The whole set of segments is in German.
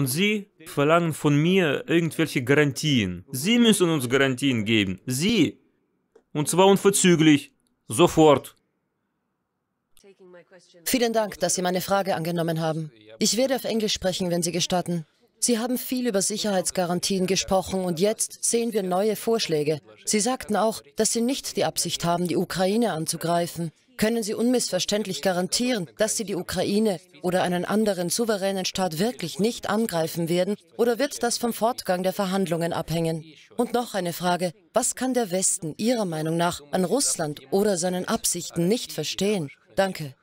Und sie verlangen von mir irgendwelche Garantien. Sie müssen uns Garantien geben. Sie. Und zwar unverzüglich. Sofort. Vielen Dank, dass Sie meine Frage angenommen haben. Ich werde auf Englisch sprechen, wenn Sie gestatten. Sie haben viel über Sicherheitsgarantien gesprochen und jetzt sehen wir neue Vorschläge. Sie sagten auch, dass Sie nicht die Absicht haben, die Ukraine anzugreifen können Sie unmissverständlich garantieren, dass Sie die Ukraine oder einen anderen souveränen Staat wirklich nicht angreifen werden? Oder wird das vom Fortgang der Verhandlungen abhängen? Und noch eine Frage. Was kann der Westen Ihrer Meinung nach an Russland oder seinen Absichten nicht verstehen? Danke.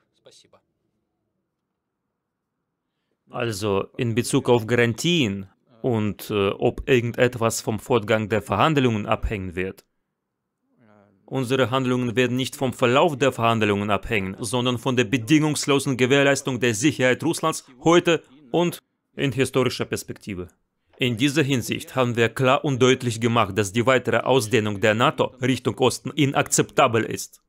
Also in Bezug auf Garantien und äh, ob irgendetwas vom Fortgang der Verhandlungen abhängen wird. Unsere Handlungen werden nicht vom Verlauf der Verhandlungen abhängen, sondern von der bedingungslosen Gewährleistung der Sicherheit Russlands heute und in historischer Perspektive. In dieser Hinsicht haben wir klar und deutlich gemacht, dass die weitere Ausdehnung der NATO Richtung Osten inakzeptabel ist.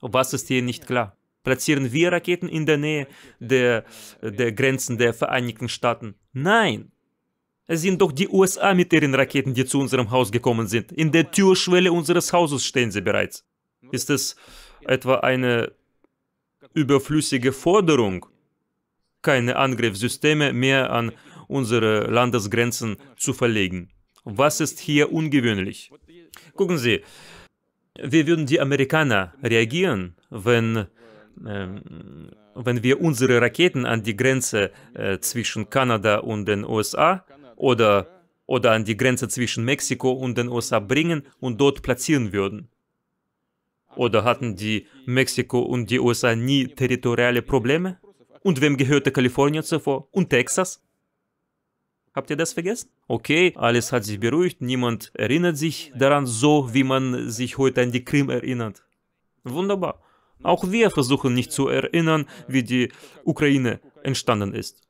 Was ist hier nicht klar? Platzieren wir Raketen in der Nähe der, der Grenzen der Vereinigten Staaten? Nein, es sind doch die USA mit ihren Raketen, die zu unserem Haus gekommen sind. In der Türschwelle unseres Hauses stehen sie bereits. Ist es etwa eine überflüssige Forderung, keine Angriffssysteme mehr an unsere Landesgrenzen zu verlegen? Was ist hier ungewöhnlich? Gucken Sie, wie würden die Amerikaner reagieren, wenn, ähm, wenn wir unsere Raketen an die Grenze äh, zwischen Kanada und den USA oder, oder an die Grenze zwischen Mexiko und den USA bringen und dort platzieren würden? Oder hatten die Mexiko und die USA nie territoriale Probleme? Und wem gehörte Kalifornien zuvor? Und Texas? Habt ihr das vergessen? Okay, alles hat sich beruhigt, niemand erinnert sich daran so, wie man sich heute an die Krim erinnert. Wunderbar. Auch wir versuchen nicht zu erinnern, wie die Ukraine entstanden ist.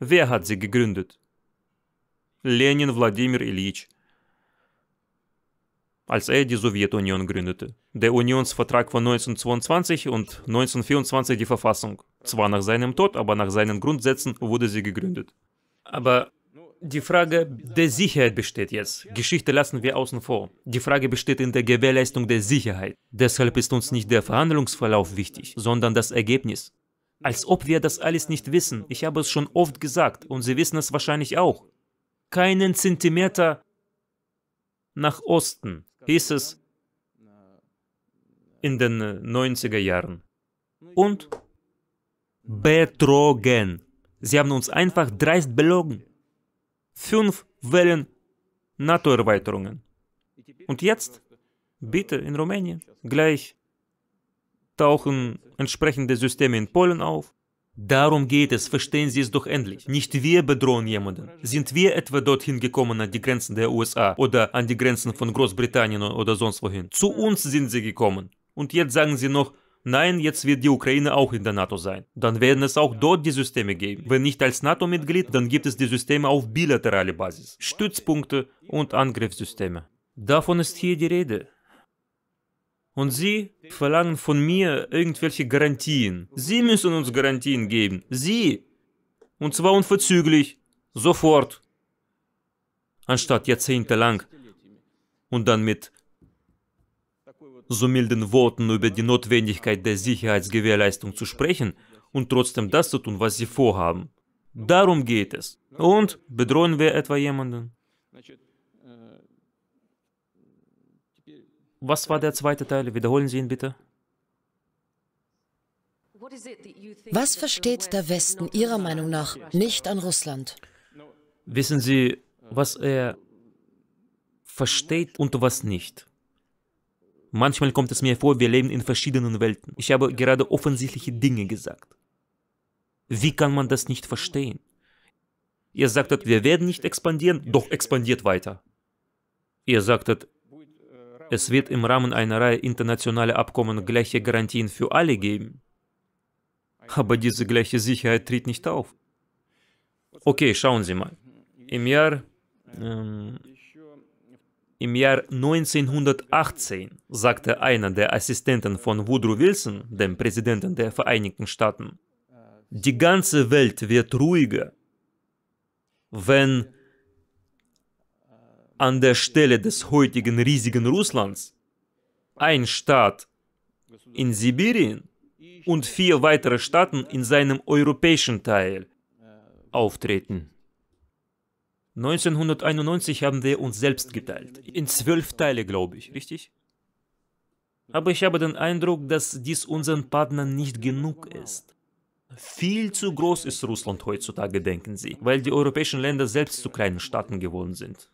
Wer hat sie gegründet? Lenin Vladimir Ilyich. Als er die Sowjetunion gründete. Der Unionsvertrag von 1922 und 1924 die Verfassung. Zwar nach seinem Tod, aber nach seinen Grundsätzen wurde sie gegründet. Aber die Frage der Sicherheit besteht jetzt. Geschichte lassen wir außen vor. Die Frage besteht in der Gewährleistung der Sicherheit. Deshalb ist uns nicht der Verhandlungsverlauf wichtig, sondern das Ergebnis. Als ob wir das alles nicht wissen. Ich habe es schon oft gesagt und Sie wissen es wahrscheinlich auch keinen Zentimeter nach Osten, hieß es in den 90er äh, Jahren. Und betrogen. Sie haben uns einfach dreist belogen. Fünf Wellen NATO-Erweiterungen. Und jetzt, bitte in Rumänien, gleich tauchen entsprechende Systeme in Polen auf, Darum geht es, verstehen Sie es doch endlich. Nicht wir bedrohen jemanden. Sind wir etwa dorthin gekommen an die Grenzen der USA oder an die Grenzen von Großbritannien oder sonst wohin? Zu uns sind sie gekommen. Und jetzt sagen sie noch, nein, jetzt wird die Ukraine auch in der NATO sein. Dann werden es auch dort die Systeme geben. Wenn nicht als NATO-Mitglied, dann gibt es die Systeme auf bilateraler Basis. Stützpunkte und Angriffssysteme. Davon ist hier die Rede. Und sie verlangen von mir irgendwelche Garantien. Sie müssen uns Garantien geben. Sie. Und zwar unverzüglich. Sofort. Anstatt jahrzehntelang und dann mit so milden Worten über die Notwendigkeit der Sicherheitsgewährleistung zu sprechen und trotzdem das zu tun, was sie vorhaben. Darum geht es. Und bedrohen wir etwa jemanden? Was war der zweite Teil? Wiederholen Sie ihn bitte. Was versteht der Westen Ihrer Meinung nach nicht an Russland? Wissen Sie, was er versteht und was nicht? Manchmal kommt es mir vor, wir leben in verschiedenen Welten. Ich habe gerade offensichtliche Dinge gesagt. Wie kann man das nicht verstehen? Ihr sagtet, wir werden nicht expandieren, doch expandiert weiter. Ihr sagtet, es wird im Rahmen einer Reihe internationaler Abkommen gleiche Garantien für alle geben. Aber diese gleiche Sicherheit tritt nicht auf. Okay, schauen Sie mal. Im Jahr, ähm, im Jahr 1918 sagte einer der Assistenten von Woodrow Wilson, dem Präsidenten der Vereinigten Staaten, die ganze Welt wird ruhiger, wenn an der Stelle des heutigen riesigen Russlands ein Staat in Sibirien und vier weitere Staaten in seinem europäischen Teil auftreten. 1991 haben wir uns selbst geteilt. In zwölf Teile, glaube ich, richtig? Aber ich habe den Eindruck, dass dies unseren Partnern nicht genug ist. Viel zu groß ist Russland heutzutage, denken sie, weil die europäischen Länder selbst zu kleinen Staaten geworden sind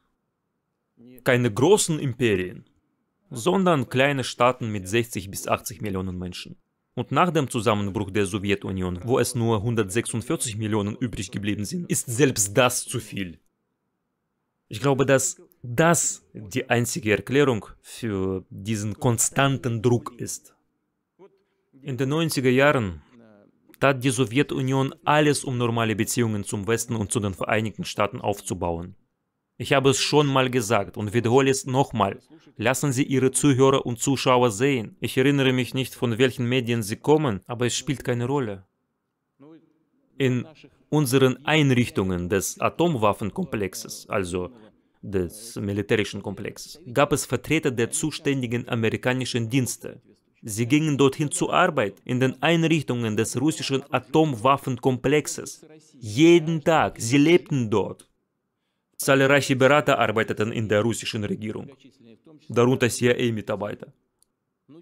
keine großen Imperien, sondern kleine Staaten mit 60 bis 80 Millionen Menschen. Und nach dem Zusammenbruch der Sowjetunion, wo es nur 146 Millionen übrig geblieben sind, ist selbst das zu viel. Ich glaube, dass das die einzige Erklärung für diesen konstanten Druck ist. In den 90er Jahren tat die Sowjetunion alles, um normale Beziehungen zum Westen und zu den Vereinigten Staaten aufzubauen. Ich habe es schon mal gesagt und wiederhole es nochmal. Lassen Sie Ihre Zuhörer und Zuschauer sehen. Ich erinnere mich nicht, von welchen Medien Sie kommen, aber es spielt keine Rolle. In unseren Einrichtungen des Atomwaffenkomplexes, also des militärischen Komplexes, gab es Vertreter der zuständigen amerikanischen Dienste. Sie gingen dorthin zur Arbeit in den Einrichtungen des russischen Atomwaffenkomplexes. Jeden Tag, sie lebten dort. Zahlreiche Berater arbeiteten in der russischen Regierung, darunter CIA-Mitarbeiter.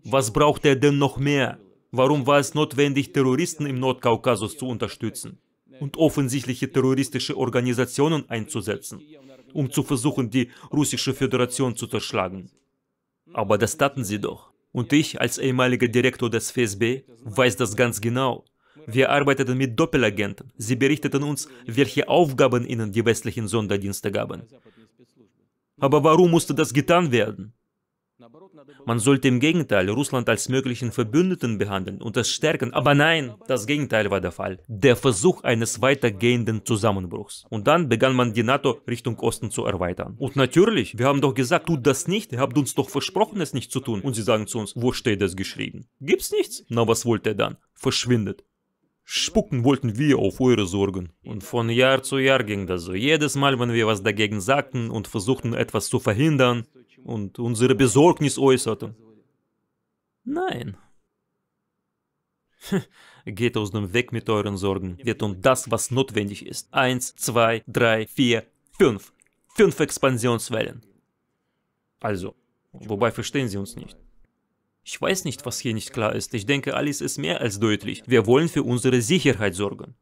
Was brauchte er denn noch mehr? Warum war es notwendig, Terroristen im Nordkaukasus zu unterstützen und offensichtliche terroristische Organisationen einzusetzen, um zu versuchen, die russische Föderation zu zerschlagen? Aber das taten sie doch. Und ich als ehemaliger Direktor des FSB weiß das ganz genau. Wir arbeiteten mit Doppelagenten. Sie berichteten uns, welche Aufgaben ihnen die westlichen Sonderdienste gaben. Aber warum musste das getan werden? Man sollte im Gegenteil Russland als möglichen Verbündeten behandeln und es stärken, aber nein, das Gegenteil war der Fall. Der Versuch eines weitergehenden Zusammenbruchs. Und dann begann man die NATO Richtung Osten zu erweitern. Und natürlich, wir haben doch gesagt, tut das nicht, ihr habt uns doch versprochen, es nicht zu tun. Und sie sagen zu uns, wo steht das geschrieben? Gibt's nichts? Na, was wollt ihr dann? Verschwindet. Spucken wollten wir auf eure Sorgen. Und von Jahr zu Jahr ging das so. Jedes Mal, wenn wir was dagegen sagten und versuchten etwas zu verhindern und unsere Besorgnis äußerten. Nein. Geht aus dem Weg mit euren Sorgen. Wir tun das, was notwendig ist. Eins, zwei, drei, vier, fünf. Fünf Expansionswellen. Also, wobei verstehen sie uns nicht. Ich weiß nicht, was hier nicht klar ist. Ich denke, alles ist mehr als deutlich. Wir wollen für unsere Sicherheit sorgen.